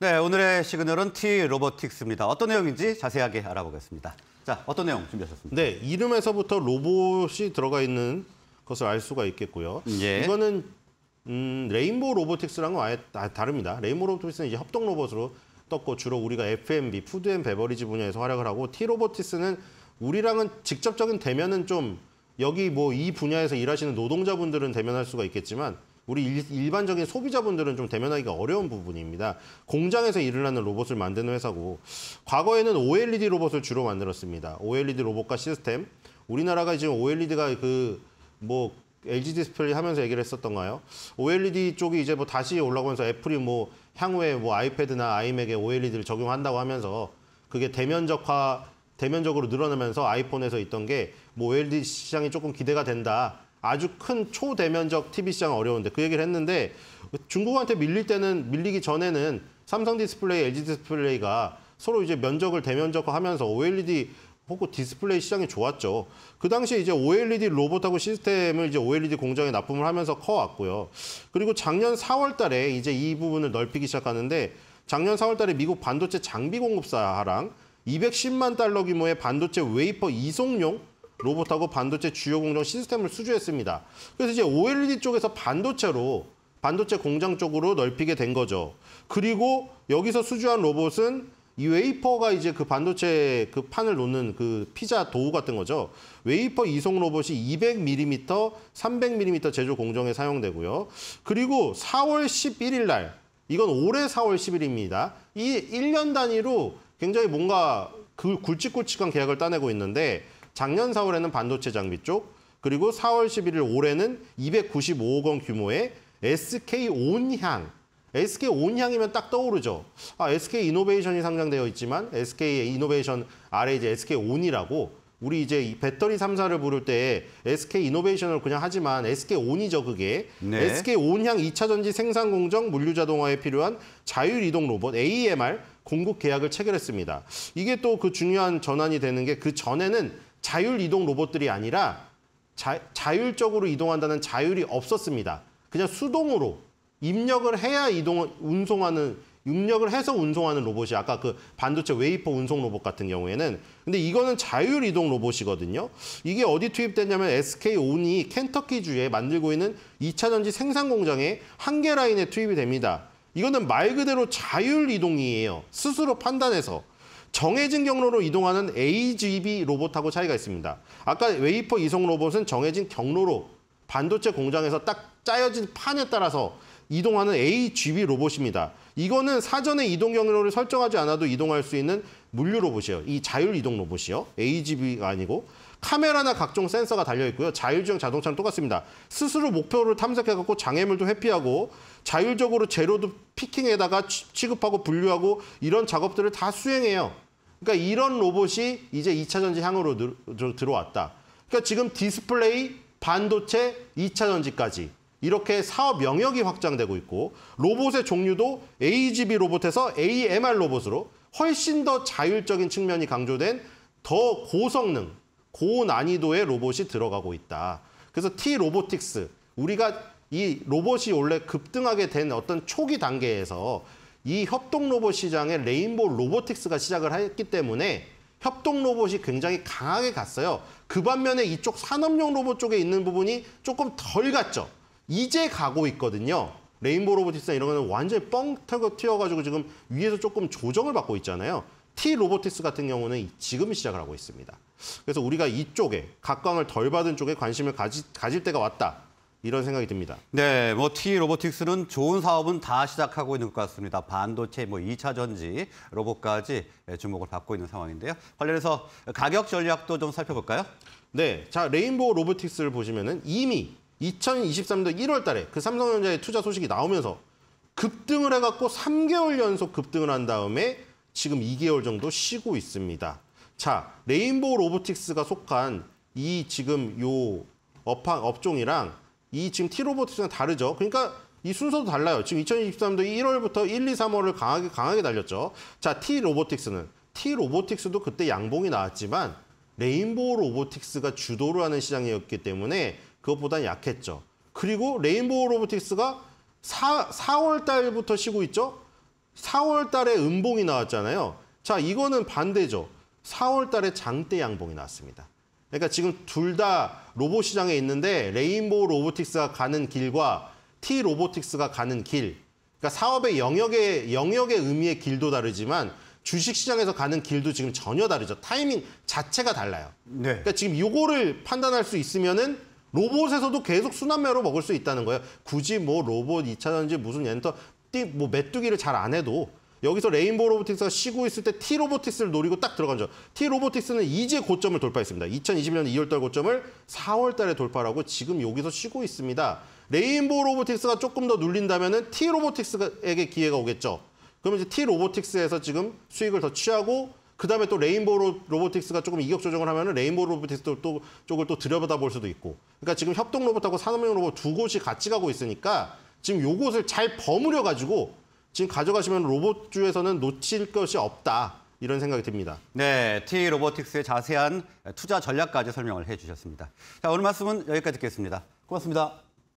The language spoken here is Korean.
네, 오늘의 시그널은 T 로보틱스입니다. 어떤 내용인지 자세하게 알아보겠습니다. 자, 어떤 내용 준비하셨습니까? 네, 이름에서부터 로봇이 들어가 있는 것을 알 수가 있겠고요. 예. 이거는 음, 레인보우 로보틱스랑은 아예 다릅니다. 레인보우 로보틱스는 이제 협동 로봇으로 떴고 주로 우리가 F&B, 푸드 앤 베버리지 분야에서 활약을 하고 T 로보틱스는 우리랑은 직접적인 대면은 좀 여기 뭐 이 분야에서 일하시는 노동자분들은 대면할 수가 있겠지만 우리 일, 반적인 소비자분들은 좀 대면하기가 어려운 부분입니다. 공장에서 일을 하는 로봇을 만드는 회사고 과거에는 OLED 로봇을 주로 만들었습니다. OLED 로봇과 시스템. 우리나라가 지금 OLED가 그 뭐 LG 디스플레이 하면서 얘기를 했었던가요? OLED 쪽이 이제 뭐 다시 올라오면서 애플이 뭐 향후에 뭐 아이패드나 아이맥에 OLED를 적용한다고 하면서 그게 대면적화 대면적으로 늘어나면서 아이폰에서 있던 게뭐 OLED 시장이 조금 기대가 된다. 아주 큰 초대면적 TV 시장 어려운데 그 얘기를 했는데 중국한테 밀릴 때는 밀리기 전에는 삼성 디스플레이, LG 디스플레이가 서로 이제 면적을 대면적화하면서 OLED 혹은 디스플레이 시장이 좋았죠. 그 당시에 이제 OLED 로봇하고 시스템을 이제 OLED 공장에 납품을 하면서 커왔고요. 그리고 작년 4월 달에 이제 이 부분을 넓히기 시작하는데 작년 4월 달에 미국 반도체 장비 공급사랑 210만 달러 규모의 반도체 웨이퍼 이송용 로봇하고 반도체 주요 공정 시스템을 수주했습니다. 그래서 이제 OLED 쪽에서 반도체로 반도체 공장 쪽으로 넓히게 된 거죠. 그리고 여기서 수주한 로봇은 이 웨이퍼가 이제 그 반도체 그 판을 놓는 그 피자 도우 같은 거죠. 웨이퍼 이송 로봇이 200mm, 300mm 제조 공정에 사용되고요. 그리고 4월 11일 날, 이건 올해 4월 10일입니다. 이 1년 단위로 굉장히 뭔가 그 굵직굵직한 계약을 따내고 있는데 작년 4월에는 반도체 장비 쪽, 그리고 4월 11일 올해는 295억 원 규모의 SK 온향. SK 온향이면 딱 떠오르죠. 아, SK 이노베이션이 상장되어 있지만 SK 이노베이션 아래 이제 SK 온이라고 우리 이제 배터리 3사를 부를 때 SK 이노베이션을 그냥 하지만 SK 온이죠, 그게. 네. SK 온향 2차 전지 생산 공정 물류 자동화에 필요한 자율 이동 로봇 AMR 공급 계약을 체결했습니다. 이게 또 그 중요한 전환이 되는 게 그 전에는 자율 이동 로봇들이 아니라 자, 자율적으로 이동한다는 자율이 없었습니다. 그냥 수동으로 입력을 해야 이동 운송하는 입력을 해서 운송하는 로봇이 아까 그 반도체 웨이퍼 운송 로봇 같은 경우에는 근데 이거는 자율 이동 로봇이거든요. 이게 어디 투입됐냐면 SK 온이 켄터키주에 만들고 있는 2차 전지 생산 공장의 한 개 라인에 투입이 됩니다. 이거는 말 그대로 자율 이동이에요. 스스로 판단해서. 정해진 경로로 이동하는 AGV 로봇하고 차이가 있습니다. 아까 웨이퍼 이송 로봇은 정해진 경로로 반도체 공장에서 딱 짜여진 판에 따라서 이동하는 AGV 로봇입니다. 이거는 사전에 이동 경로를 설정하지 않아도 이동할 수 있는 물류 로봇이에요. 이 자율 이동 로봇이요. AGV가 아니고 카메라나 각종 센서가 달려 있고요. 자율주행 자동차는 똑같습니다. 스스로 목표를 탐색해 갖고 장애물도 회피하고 자율적으로 재료도 피킹에다가 취급하고 분류하고 이런 작업들을 다 수행해요. 그러니까 이런 로봇이 이제 2차 전지 향으로 들어왔다. 그러니까 지금 디스플레이, 반도체, 2차 전지까지 이렇게 사업 영역이 확장되고 있고 로봇의 종류도 AGB 로봇에서 AMR 로봇으로 훨씬 더 자율적인 측면이 강조된 더 고성능, 고난이도의 로봇이 들어가고 있다. 그래서 T 로보틱스, 우리가 이 로봇이 원래 급등하게 된 어떤 초기 단계에서 이 협동 로봇 시장에 레인보우 로보틱스가 시작을 했기 때문에 협동 로봇이 굉장히 강하게 갔어요. 그 반면에 이쪽 산업용 로봇 쪽에 있는 부분이 조금 덜 갔죠. 이제 가고 있거든요. 레인보우 로보틱스나 이런 거는 완전히 뻥터고 튀어가지고 지금 위에서 조금 조정을 받고 있잖아요. T 로보틱스 같은 경우는 지금 시작을 하고 있습니다. 그래서 우리가 이쪽에 각광을 덜 받은 쪽에 관심을 가지, 가질 때가 왔다. 이런 생각이 듭니다. 네, 뭐 T 로보틱스는 좋은 사업은 다 시작하고 있는 것 같습니다. 반도체, 뭐 2차 전지, 로봇까지 주목을 받고 있는 상황인데요. 관련해서 가격 전략도 좀 살펴볼까요? 네, 자 레인보우 로보틱스를 보시면은 이미 2023년 1월 달에 그 삼성전자의 투자 소식이 나오면서 급등을 해갖고 3개월 연속 급등을 한 다음에 지금 2개월 정도 쉬고 있습니다. 자, 레인보우 로보틱스가 속한 이 지금 요 업종 업종이랑 이 지금 T로보틱스는 다르죠. 그러니까 이 순서도 달라요. 지금 2023도 1월부터 1, 2, 3월을 강하게 강하게 달렸죠. 자, T로보틱스는 T로보틱스도 그때 양봉이 나왔지만 레인보우 로보틱스가 주도를 하는 시장이었기 때문에 그것보단 약했죠. 그리고 레인보우 로보틱스가 4, 4월 달부터 쉬고 있죠. 4월 달에 음봉이 나왔잖아요. 자, 이거는 반대죠. 4월 달에 장대 양봉이 나왔습니다. 그러니까 지금 둘 다 로봇 시장에 있는데 레인보우 로보틱스가 가는 길과 T 로보틱스가 가는 길. 그러니까 사업의 영역의 영역의 의미의 길도 다르지만 주식 시장에서 가는 길도 지금 전혀 다르죠. 타이밍 자체가 달라요. 네. 그러니까 지금 요거를 판단할 수 있으면은 로봇에서도 계속 순환매로 먹을 수 있다는 거예요. 굳이 뭐 로봇 2차전지 무슨 엔터 띠뭐 메뚜기를 잘 안 해도 여기서 레인보우 로보틱스가 쉬고 있을 때 T 로보틱스를 노리고 딱 들어간 점. T 로보틱스는 이제 고점을 돌파했습니다. 2021년 2월달 고점을 4월달에 돌파라고 지금 여기서 쉬고 있습니다. 레인보우 로보틱스가 조금 더 눌린다면 T 로보틱스에게 기회가 오겠죠. 그러면 이제 T 로보틱스에서 지금 수익을 더 취하고 그다음에 또 레인보우 로보틱스가 조금 이격 조정을 하면은 레인보우 로보틱스도 또 쪽을 또 들여다 볼 수도 있고. 그러니까 지금 협동 로봇하고 산업용 로봇 두 곳이 같이 가고 있으니까 지금 요곳을잘 버무려 가지고 지금 가져가시면 로봇주에서는 놓칠 것이 없다. 이런 생각이 듭니다. 네, TA 로보틱스의 자세한 투자 전략까지 설명을 해주셨습니다. 자, 오늘 말씀은 여기까지 듣겠습니다. 고맙습니다.